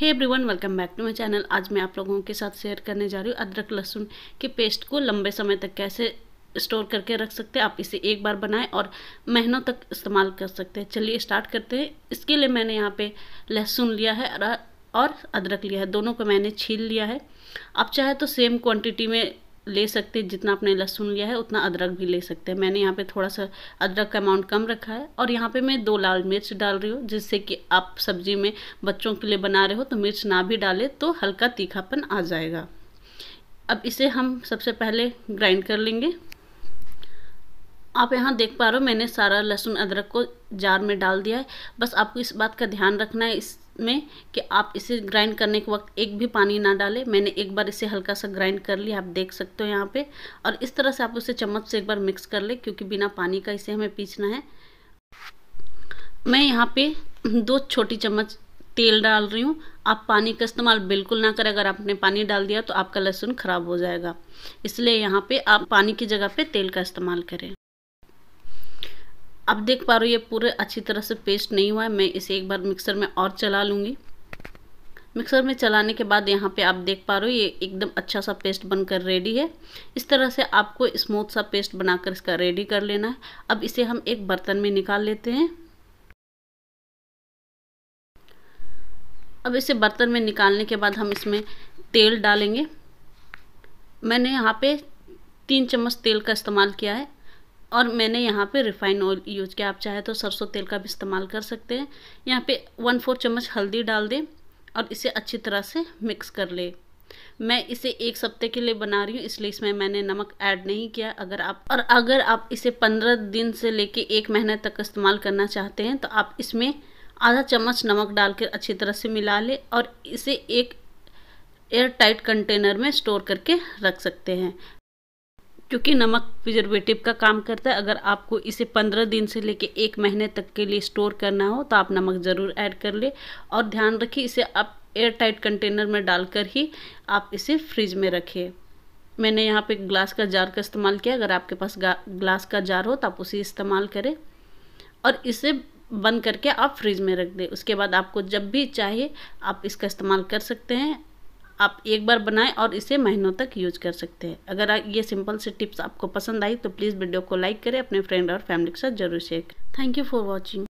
hey everyone welcome back to my channel आज मैं आप लोगों के साथ शेयर करने जा रही हूँ अदरक लहसुन के पेस्ट को लंबे समय तक कैसे स्टोर करके रख सकते हैं आप इसे एक बार बनाएं और महीनों तक इस्तेमाल कर सकते हैं चलिए स्टार्ट करते हैं इसके लिए मैंने यहाँ पे लहसुन लिया है और अदरक लिया है दोनों को मैंने छील लिया है आप चाहे तो सेम क्वान्टिटी में ले सकते हैं जितना आपने लहसुन लिया है उतना अदरक भी ले सकते हैं मैंने यहाँ पे थोड़ा सा अदरक का अमाउंट कम रखा है और यहाँ पे मैं दो लाल मिर्च डाल रही हूँ जिससे कि आप सब्जी में बच्चों के लिए बना रहे हो तो मिर्च ना भी डालें तो हल्का तीखापन आ जाएगा अब इसे हम सबसे पहले ग्राइंड कर लेंगे आप यहाँ देख पा रहे हो मैंने सारा लहसुन अदरक को जार में डाल दिया है बस आपको इस बात का ध्यान रखना है इस में कि आप इसे ग्राइंड करने के वक्त एक भी पानी ना डालें मैंने एक बार इसे हल्का सा ग्राइंड कर लिया आप देख सकते हो यहाँ पे और इस तरह से आप उसे चम्मच से एक बार मिक्स कर लें क्योंकि बिना पानी का इसे हमें पीसना है मैं यहाँ पे दो छोटी चम्मच तेल डाल रही हूँ आप पानी का इस्तेमाल बिल्कुल ना करें अगर आपने पानी डाल दिया तो आपका लहसुन ख़राब हो जाएगा इसलिए यहाँ पे आप पानी की जगह पे तेल का इस्तेमाल करें अब देख पा रहे हो ये पूरे अच्छी तरह से पेस्ट नहीं हुआ है मैं इसे एक बार मिक्सर में और चला लूँगी मिक्सर में चलाने के बाद यहाँ पे आप देख पा रहे हो ये एकदम अच्छा सा पेस्ट बनकर रेडी है इस तरह से आपको स्मूथ सा पेस्ट बनाकर इसका रेडी कर लेना है अब इसे हम एक बर्तन में निकाल लेते हैं अब इसे बर्तन में निकालने के बाद हम इसमें तेल डालेंगे मैंने यहाँ पे तीन चम्मच तेल का इस्तेमाल किया है और मैंने यहाँ पे रिफाइन ऑयल यूज किया आप चाहे तो सरसों तेल का भी इस्तेमाल कर सकते हैं यहाँ पे वन फोर चम्मच हल्दी डाल दें और इसे अच्छी तरह से मिक्स कर ले मैं इसे एक सप्ते के लिए बना रही हूँ इसलिए इसमें मैंने नमक ऐड नहीं किया अगर आप और अगर आप इसे पंद्रह दिन से लेके एक महीने तक इस्तेमाल करना चाहते हैं तो आप इसमें आधा चम्मच नमक डालकर अच्छी तरह से मिला ले और इसे एक एयर टाइट कंटेनर में स्टोर करके रख सकते हैं क्योंकि नमक प्रिजर्वेटिव का काम करता है अगर आपको इसे पंद्रह दिन से लेके एक महीने तक के लिए स्टोर करना हो तो आप नमक ज़रूर ऐड कर ले और ध्यान रखिए इसे आप एयर टाइट कंटेनर में डालकर ही आप इसे फ्रिज में रखें मैंने यहाँ पे ग्लास का जार का इस्तेमाल किया अगर आपके पास ग्लास का जार हो तो आप उसे इस्तेमाल करें और इसे बंद करके आप फ्रिज में रख दें उसके बाद आपको जब भी चाहिए आप इसका इस्तेमाल कर सकते हैं आप एक बार बनाएं और इसे महीनों तक यूज कर सकते हैं अगर ये सिंपल से टिप्स आपको पसंद आई तो प्लीज़ वीडियो को लाइक करें अपने फ्रेंड और फैमिली के साथ जरूर शेयर करें थैंक यू फॉर वॉचिंग